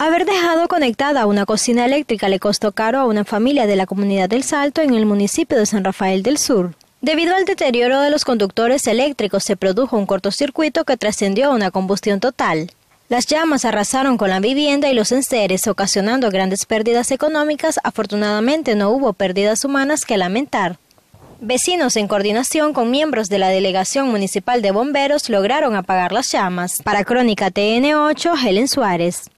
Haber dejado conectada una cocina eléctrica le costó caro a una familia de la comunidad del Salto en el municipio de San Rafael del Sur. Debido al deterioro de los conductores eléctricos se produjo un cortocircuito que trascendió a una combustión total. Las llamas arrasaron con la vivienda y los enseres, ocasionando grandes pérdidas económicas. Afortunadamente no hubo pérdidas humanas que lamentar. Vecinos en coordinación con miembros de la Delegación Municipal de Bomberos lograron apagar las llamas. Para Crónica TN8, Helen Suárez.